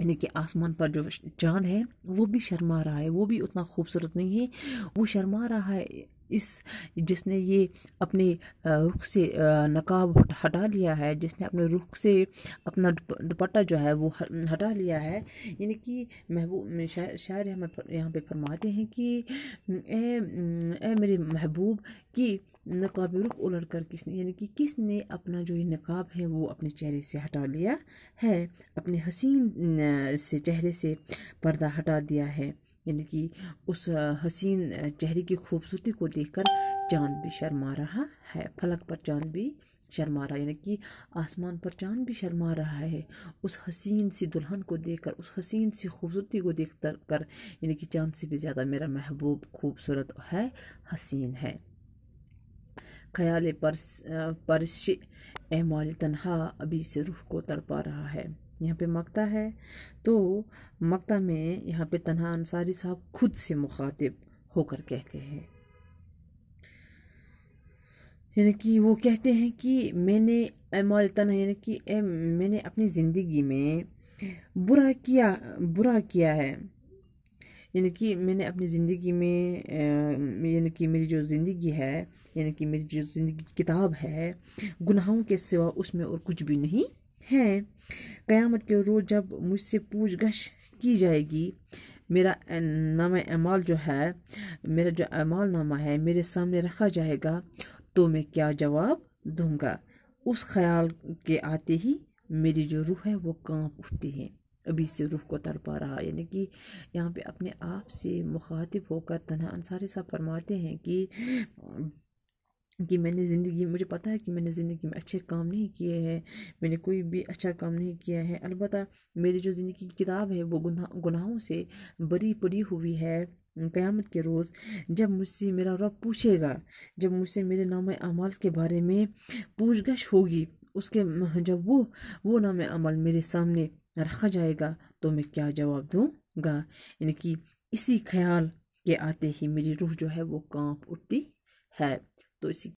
यानी कि आसमान पर जो चांद है वो भी शर्मा रहा है वो भी उतना खूबसूरत नहीं है वो शर्मा रहा है इस जिसने ये अपने रुख से नकाब हटा लिया है जिसने अपने रुख से अपना दुपट्टा जो है वो हटा लिया है यानी कि महबूब शायर हमें यहाँ पे फरमाते हैं कि ए, ए मेरे महबूब कि नकाब रुख उलट कर किसने यानी कि किसने अपना जो ये नकाब है वो अपने चेहरे से हटा लिया है अपने हसीन से चेहरे से पर्दा हटा दिया है यानी कि उस हसीन चेहरे की खूबसूरती को देखकर चांद भी शर्मा रहा है फलक पर चांद भी शर्मा रहा यानी कि आसमान पर चांद भी शर्मा रहा है उस हसीन सी दुल्हन को देखकर उस हसीन सी खूबसूरती को देख कर यानी कि चांद से भी ज़्यादा मेरा महबूब खूबसूरत है हसीन है ख्याल परस परश एमोल तनहा अभी से रूह को तड़पा रहा है यहाँ पे मकता है तो मकता में यहाँ पे तनहा अंसारी साहब खुद से मुखातिब होकर कहते हैं यानी कि वो कहते हैं कि मैंने एमोल तनहा यानी कि मैंने अपनी ज़िंदगी में बुरा किया बुरा किया है यानी कि मैंने अपनी ज़िंदगी में यानी कि मेरी जो ज़िंदगी है यानी कि मेरी जो ज़िंदगी किताब है गुनाहों के सिवा उसमें और कुछ भी नहीं है क़यामत के रोज़ जब मुझसे पूछ गछ की जाएगी मेरा नाम अमाल जो है मेरा जो अमाल नामा है मेरे सामने रखा जाएगा तो मैं क्या जवाब दूंगा उस ख्याल के आते ही मेरी जो रूह है वो कांप उठती है अभी से रुख को तड़पा रहा यानी कि यहाँ पे अपने आप से मुखातिब होकर तना अंसारी साहब फरमाते हैं कि कि मैंने ज़िंदगी मुझे पता है कि मैंने ज़िंदगी में अच्छे काम नहीं किए हैं मैंने कोई भी अच्छा काम नहीं किया है अलबत् मेरी जो ज़िंदगी की किताब है वो गुना गुनाहों से बरी पड़ी हुई है क़यामत के रोज़ जब मुझसे मेरा रब पूछेगा जब मुझसे मेरे नाम अमाल के बारे में पूछ गछ होगी उसके जब वो वो नाम अमल मेरे सामने रखा जाएगा तो मैं क्या जवाब दूँगा यानी कि इसी ख्याल के आते ही मेरी रूह जो है वो कांप उठती है तो इसी